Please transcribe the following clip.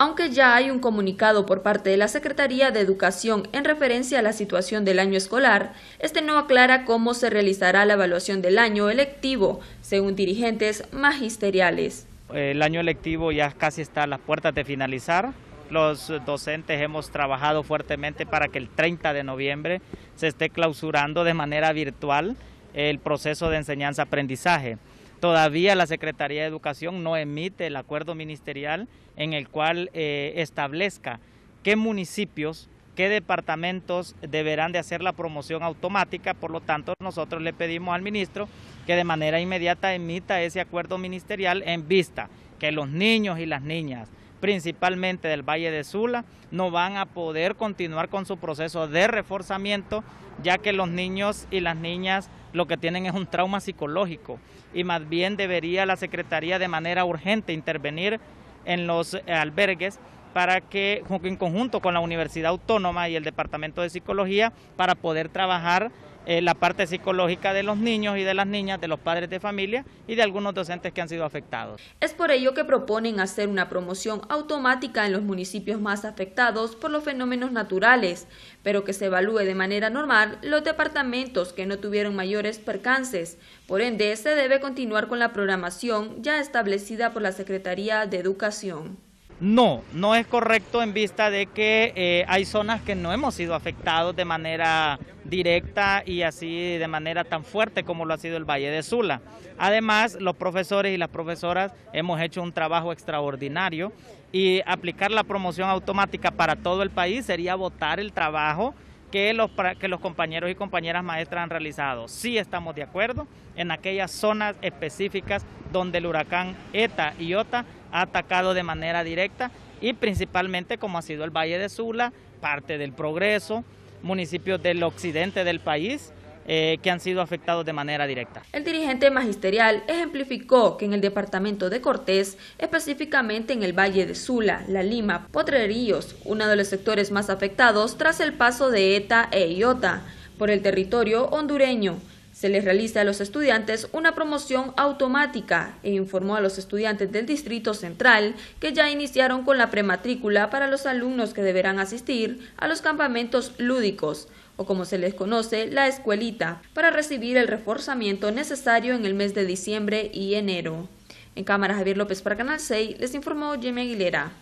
aunque ya hay un comunicado por parte de la Secretaría de Educación en referencia a la situación del año escolar, este no aclara cómo se realizará la evaluación del año electivo, según dirigentes magisteriales. El año electivo ya casi está a las puertas de finalizar, los docentes hemos trabajado fuertemente para que el 30 de noviembre se esté clausurando de manera virtual el proceso de enseñanza-aprendizaje. Todavía la Secretaría de Educación no emite el acuerdo ministerial en el cual eh, establezca qué municipios, qué departamentos deberán de hacer la promoción automática. Por lo tanto, nosotros le pedimos al ministro que de manera inmediata emita ese acuerdo ministerial en vista que los niños y las niñas principalmente del Valle de Sula, no van a poder continuar con su proceso de reforzamiento, ya que los niños y las niñas lo que tienen es un trauma psicológico y más bien debería la Secretaría de manera urgente intervenir en los eh, albergues para que en conjunto con la Universidad Autónoma y el Departamento de Psicología para poder trabajar eh, la parte psicológica de los niños y de las niñas, de los padres de familia y de algunos docentes que han sido afectados. Es por ello que proponen hacer una promoción automática en los municipios más afectados por los fenómenos naturales, pero que se evalúe de manera normal los departamentos que no tuvieron mayores percances. Por ende, se debe continuar con la programación ya establecida por la Secretaría de Educación. No, no es correcto en vista de que eh, hay zonas que no hemos sido afectados de manera directa y así de manera tan fuerte como lo ha sido el Valle de Sula. Además, los profesores y las profesoras hemos hecho un trabajo extraordinario y aplicar la promoción automática para todo el país sería votar el trabajo que los, que los compañeros y compañeras maestras han realizado. Sí estamos de acuerdo en aquellas zonas específicas donde el huracán ETA y OTA atacado de manera directa y principalmente como ha sido el Valle de Sula, parte del Progreso, municipios del occidente del país eh, que han sido afectados de manera directa. El dirigente magisterial ejemplificó que en el departamento de Cortés, específicamente en el Valle de Sula, La Lima, Potreríos, uno de los sectores más afectados tras el paso de ETA e IOTA por el territorio hondureño, se les realiza a los estudiantes una promoción automática e informó a los estudiantes del Distrito Central que ya iniciaron con la prematrícula para los alumnos que deberán asistir a los campamentos lúdicos o como se les conoce, la escuelita, para recibir el reforzamiento necesario en el mes de diciembre y enero. En cámara Javier López para Canal 6 les informó Jimmy Aguilera.